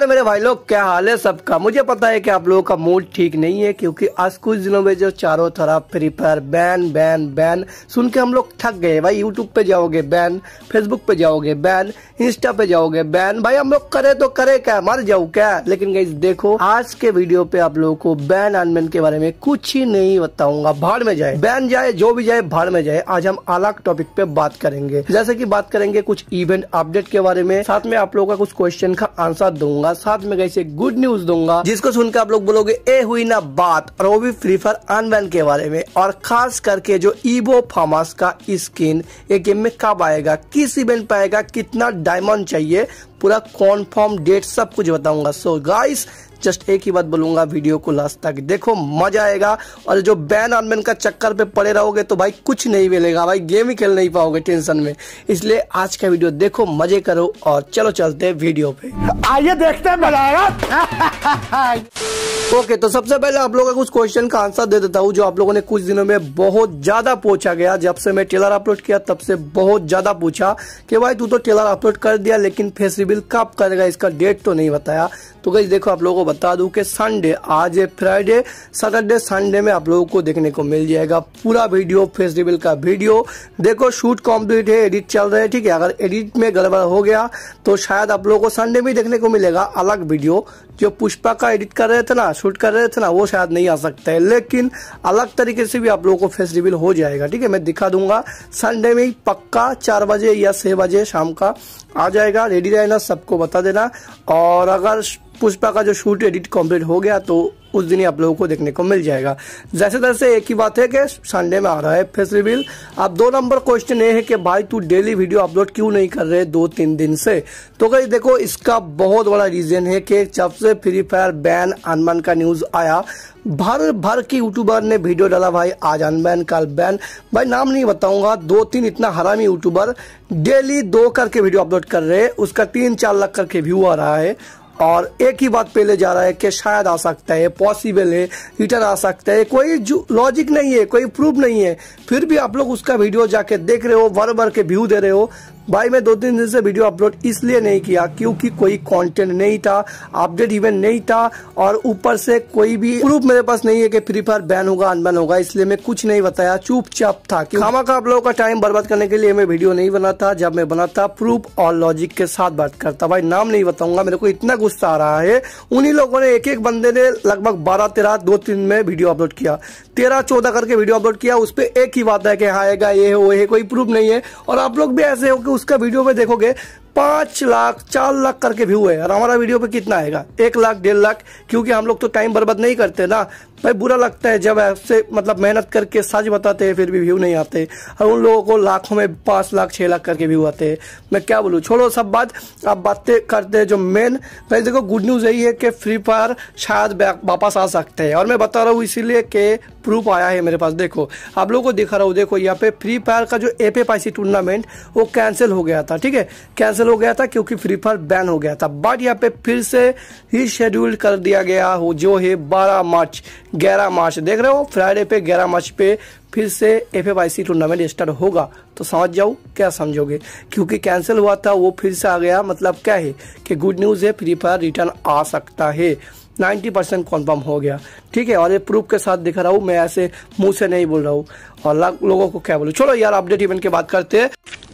और मेरे भाई लोग क्या हाल है सबका मुझे पता है कि आप लोगों का मूड ठीक नहीं है क्योंकि आज कुछ दिनों में जो चारों तरफ free fire ban ban ban सुन के हम लोग थक गए भाई यूट्यूब पे जाओगे बैन फेसबुक पे जाओगे बैन इंस्टा पे जाओगे बैन भाई हम लोग करे तो करे क्या मर जाओ क्या लेकिन गई देखो आज के वीडियो पे आप लोगों को बैन अनबैन के बारे में कुछ ही नहीं बताऊंगा भाड़ में जाए बैन जाए जो भी जाए भाड़ में जाए आज हम अलग टॉपिक पे बात करेंगे जैसे की बात करेंगे कुछ इवेंट अपडेट के बारे में साथ में आप लोगों का कुछ क्वेश्चन का आंसर दूंगा दूंगा साथ में कैसे गुड न्यूज दूंगा जिसको सुनकर आप लोग बोलोगे ए हुई ना बात और वो भी फ्री फायर अनबैन के बारे में और खास करके जो इबो फार्मास का स्किन ये गेम में कब आएगा किस इवेंट पे आएगा कितना डायमंड चाहिए पूरा कॉन्फर्म डेट सब कुछ बताऊंगा सो गाइस जस्ट एक ही बात बोलूंगा वीडियो को लास्ट तक देखो मजा आएगा और जो बैन आनमैन का चक्कर पे पड़े रहोगे तो भाई कुछ नहीं मिलेगा भाई गेम ही खेल नहीं पाओगे टेंशन में इसलिए आज का वीडियो देखो मजे करो और चलो चलते वीडियो पे आइए देखते हैं ओके okay, तो सबसे पहले आप लोगों का कुछ क्वेश्चन का आंसर दे देता हूँ जो आप लोगों ने कुछ दिनों में बहुत ज्यादा पूछा गया जब से मैं टेलर अपलोड किया तब से बहुत ज्यादा पूछा कि भाई तू तो टेलर अपलोड कर दिया लेकिन फेस बिल कब करेगा इसका डेट तो नहीं बताया तो गई देखो आप लोगों को बता दूं कि संडे आज है फ्राइडे सैटरडे संडे में आप लोगों को देखने को मिल जाएगा पूरा वीडियो फेस्टिवल का वीडियो देखो शूट कंप्लीट है एडिट चल रहा है ठीक है अगर एडिट में गड़बड़ हो गया तो शायद आप लोगों को संडे में देखने को मिलेगा अलग वीडियो जो पुष्पा का एडिट कर रहे थे ना शूट कर रहे थे ना वो शायद नहीं आ सकता है लेकिन अलग तरीके से भी आप लोगों को फेस रिवील हो जाएगा ठीक है मैं दिखा दूंगा संडे में पक्का चार बजे या छह बजे शाम का आ जाएगा रेडी रहना सबको बता देना और अगर पुष्पा का जो शूट एडिट कंप्लीट हो गया तो उस दिन ही आप लोगों को देखने को मिल जाएगा जैसे तैसे एक ही बात है कि संडे में आ रहा है फेस रिवील अब दो नंबर क्वेश्चन ये है कि भाई तू डेली वीडियो अपलोड क्यों नहीं कर रहे दो तीन दिन से तो कहीं देखो इसका बहुत बड़ा रीजन है कि जब से फ्री फायर बैन अनमन का न्यूज आया भर भर के यूट्यूबर ने वीडियो डाला भाई आज अनबैन कल बैन भाई नाम नहीं बताऊंगा दो तीन इतना हरामी यूट्यूबर डेली दो करके वीडियो अपलोड कर रहे उसका तीन चार लाख करके व्यू आ रहा है और एक ही बात पहले जा रहा है कि शायद आ सकता है पॉसिबल है हीटर आ सकता है कोई लॉजिक नहीं है कोई प्रूफ नहीं है फिर भी आप लोग उसका वीडियो जाके देख रहे हो भर भर के व्यू दे रहे हो भाई मैं दो तीन दिन से वीडियो अपलोड इसलिए नहीं किया क्योंकि कोई कंटेंट नहीं था अपडेट इवेंट नहीं था और ऊपर से कोई भी प्रूफ मेरे पास नहीं है कि फ्री फायर बैन होगा अनबैन होगा इसलिए मैं कुछ नहीं बताया चुपचाप था खामा का आप लोगों का टाइम बर्बाद करने के लिए मैं वीडियो नहीं बनाता जब मैं बनाता प्रूफ और लॉजिक के साथ बात करता भाई नाम नहीं बताऊंगा मेरे को इतना गुस्सा आ रहा है उन्हीं लोगों ने एक एक बंदे ने लगभग बारह तेरह दो तीन में वीडियो अपलोड किया तेरह चौदह करके वीडियो अपलोड किया उस पर एक ही बात है कि हाँ ये है वो है कोई प्रूफ नहीं है और आप लोग भी ऐसे हो कि उसका वीडियो में देखोगे पाँच लाख चार लाख करके व्यू है और हमारा वीडियो पे कितना आएगा एक लाख डेढ़ लाख क्योंकि हम लोग तो टाइम बर्बाद नहीं करते ना भाई बुरा लगता है जब ऐसे मतलब मेहनत करके सच बताते हैं फिर भी व्यू नहीं आते और उन लोगों को लाखों में पांच लाख छह लाख करके व्यू आते हैं मैं क्या बोलूँ छोड़ो सब बात आप बातें करते हैं जो मेन भाई देखो गुड न्यूज़ यही है कि फ्री फायर शायद वापस आ सकते हैं और मैं बता रहा हूँ इसीलिए कि प्रूफ आया है मेरे पास देखो आप लोगों को दिखा रहा हूँ देखो यहाँ पे फ्री फायर का जो एपे पाइसी टूर्नामेंट वो कैंसिल हो गया था ठीक है कैंसिल हो गया था क्योंकि फ्री फायर बैन हो गया था बट यहाँ पे फिर से ही शेड्यूल कर दिया गया हो जो है बारह मार्च ग्यारह मार्च देख रहे हो फ्राइडे पे ग्यारह मार्च पे फिर से F F I C tournament start होगा तो समझ जाओ क्या समझोगे क्योंकि कैंसिल हुआ था वो फिर से आ गया मतलब क्या है कि गुड न्यूज़ है फ्री फायर रिटर्न आ सकता है 90 परसेंट कॉन्फर्म हो गया ठीक है और ये प्रूफ के साथ दिखा रहा हूँ मैं ऐसे मुंह से नहीं बोल रहा हूँ और लोगों को क्या बोलूँ चलो यार अपडेट इवेंट की बात करते हैं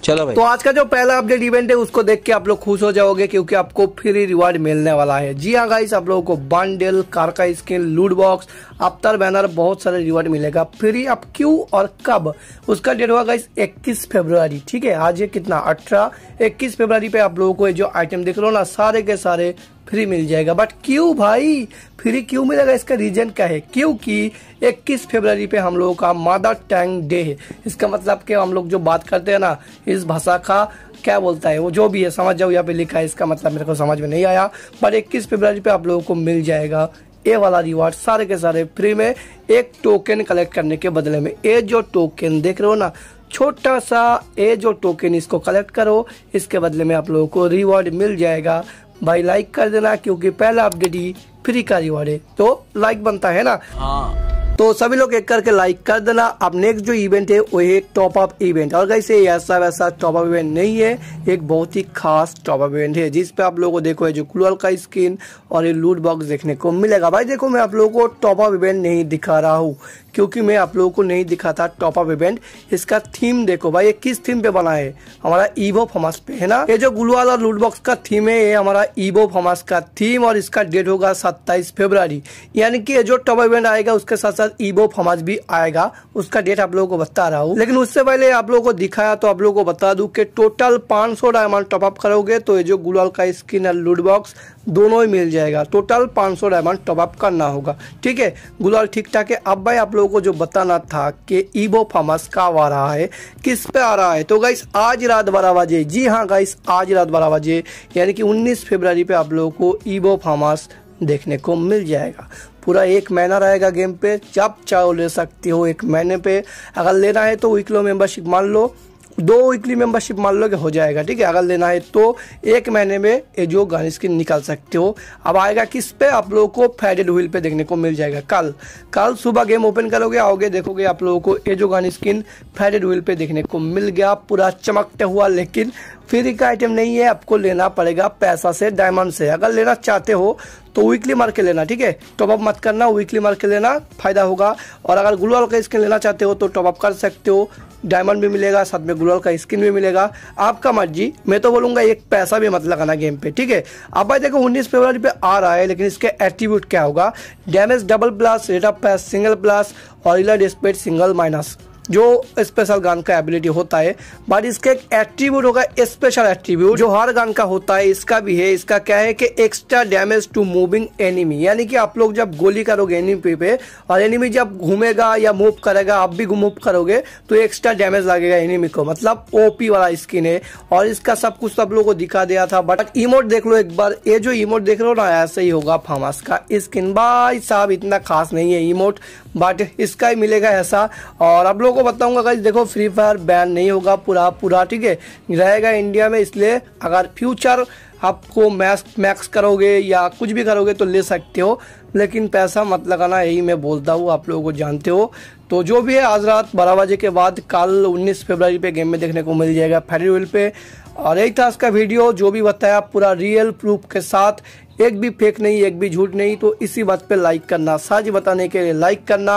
चलो तो भाई तो आज का जो पहला अपडेट इवेंट है उसको देख के आप लोग खुश हो जाओगे क्योंकि आपको फ्री रिवार्ड मिलने वाला है जी हाँ गाइस आप लोगों को बंडल कार का स्किन लूट बॉक्स अवतार बैनर बहुत सारे रिवार्ड मिलेगा फ्री आप क्यों और कब उसका डेट हुआ गाइस 21 फरवरी ठीक है आज ये कितना 18 21 फरवरी पे आप लोगों को जो आइटम देख लो ना सारे के सारे फ्री मिल जाएगा बट क्यों भाई फ्री क्यों मिलेगा इसका रीजन क्या है क्योंकि 21 फरवरी पे हम लोगों का मादर टंग डे है इसका मतलब कि हम लोग जो बात करते हैं ना इस भाषा का क्या बोलता है वो जो भी है समझ जाओ यहाँ पे लिखा है इसका मतलब मेरे को समझ में नहीं आया पर 21 फरवरी पे आप लोगों को मिल जाएगा ये वाला रिवार्ड सारे के सारे फ्री में एक टोकन कलेक्ट करने के बदले में ये जो टोकन देख रहे हो ना छोटा सा ये जो टोकन इसको कलेक्ट करो इसके बदले में आप लोगों को रिवॉर्ड मिल जाएगा भाई लाइक कर देना क्योंकि पहला अपडेट ही फ्री का रिवॉर्ड है तो लाइक बनता है ना हाँ तो सभी लोग एक करके लाइक कर देना अब नेक्स्ट जो इवेंट है वो है टॉप अप इवेंट और कैसे ऐसा वैसा टॉप अप इवेंट नहीं है एक बहुत ही खास टॉप अप इवेंट है जिसपे आप लोगों को देखो जो क्लूअल का स्किन और ये लूट बॉक्स देखने को मिलेगा भाई देखो मैं आप लोगों को टॉप अप इवेंट नहीं दिखा रहा हूँ क्योंकि मैं आप लोगों को नहीं दिखाता टॉप अप इवेंट इसका थीम देखो भाई ये किस थीम पे बना है हमारा ईवो फमास पे है ना ये जो गुलवाल और लूट बॉक्स का थीम है ये हमारा ईवो फमास का थीम और इसका डेट होगा 27 फेब्रवरी यानी कि ये जो टॉप इवेंट आएगा उसके साथ साथ साथ ईबो फमाज भी आएगा उसका डेट आप लोगों को बता रहा हूँ लेकिन उससे पहले आप लोगों को दिखाया तो आप लोगों को बता दू कि टोटल 500 सौ डायमंड टॉपअप करोगे तो ये जो गुलाल का स्किन और लूट बॉक्स दोनों ही मिल जाएगा टोटल 500 सौ डायमंड टॉपअप करना होगा ठीक है गुलाल ठीक ठाक है अब भाई आप लोगों को जो बताना था कि ईबो फमाज कब आ रहा है किस पे आ रहा है तो गाइस आज रात बारह बजे जी हाँ गाइस आज रात बारह बजे यानी कि उन्नीस फेबर पे आप लोगों को ईबो फार्मस देखने को मिल जाएगा पूरा एक महीना रहेगा गेम पे चाप चाओ ले सकते हो एक महीने पे अगर लेना है तो वीकलो मेंबरशिप मान लो दो वीकली मेंबरशिप मान लो कि हो जाएगा ठीक है अगर लेना है तो एक महीने में ये जो गान स्किन निकाल सकते हो अब आएगा किस पे आप लोगों को फ्राइडेड व्हील पे देखने को मिल जाएगा कल कल सुबह गेम ओपन करोगे आओगे देखोगे आप लोगों को ये जो गान स्किन फ्राइडेड व्हील पे देखने को मिल गया पूरा चमकते हुआ लेकिन फ्री का आइटम नहीं है आपको लेना पड़ेगा पैसा से डायमंड से अगर लेना चाहते हो तो वीकली मार के लेना ठीक है टॉपअप मत करना वीकली मार के लेना फायदा होगा और अगर ग्लोअल का स्किन लेना चाहते हो तो टॉपअप कर सकते हो डायमंड भी मिलेगा साथ में ग्लूअल का स्किन भी मिलेगा आपका मर्जी मैं तो बोलूंगा एक पैसा भी मत लगाना गेम पे ठीक है अब भाई देखो उन्नीस फेबर पे आ रहा है लेकिन इसके एट्रीब्यूट क्या होगा damage double blast rate of पैस सिंगल ब्लास्ट और इलाट डिस्पेट सिंगल माइनस जो स्पेशल गान का एबिलिटी होता है बट इसका एक एट्रीब्यूट होगा स्पेशल एट्रीब्यूट जो हर गान का होता है इसका भी है इसका क्या है कि extra damage to moving enemy यानी कि आप लोग जब गोली करोगे एनिमी पे और एनिमी जब घूमेगा या मूव करेगा आप भी मूव करोगे तो एक्स्ट्रा डैमेज लगेगा एनिमी को मतलब ओपी वाला स्किन है और इसका सब कुछ सब लोग को दिखा दिया था बट इमोट देख लो एक बार ये जो इमोट देख लो ना ऐसा ही होगा फामस का स्किन भाई साहब इतना खास नहीं है इमोट बट इसका ही मिलेगा ऐसा और आप लोग को बताऊंगा गाइज देखो फ्री फायर बैन नहीं होगा पूरा पूरा ठीक है रहेगा इंडिया में इसलिए अगर फ्यूचर आपको मैक्स मैक्स करोगे या कुछ भी करोगे तो ले सकते हो लेकिन पैसा मत लगाना यही मैं बोलता हूँ आप लोगों को जानते हो तो जो भी है आज रात बारह बजे के बाद कल 19 फरवरी पे गेम में देखने को मिल जाएगा फेरी पे और एक था इसका वीडियो जो भी बताया पूरा रियल प्रूफ के साथ एक भी फेक नहीं एक भी झूठ नहीं तो इसी बात पे लाइक करना साझ बताने के लिए लाइक करना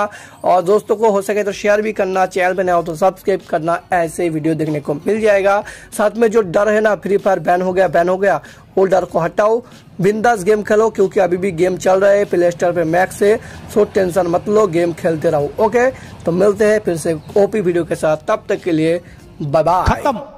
और दोस्तों को हो सके तो शेयर भी करना चैनल पे नया हो तो सब्सक्राइब करना ऐसे वीडियो देखने को मिल जाएगा साथ में जो डर है ना फ्री फायर बैन हो गया बैन हो गया वो डर को हटाओ बिंदास गेम खेलो क्योंकि अभी भी गेम चल रहा है प्ले स्टोर पर मैक्स है सो टेंशन मत लो गेम खेलते रहो ओके तो मिलते हैं फिर से ओपी वीडियो के साथ तब तक के लिए बाय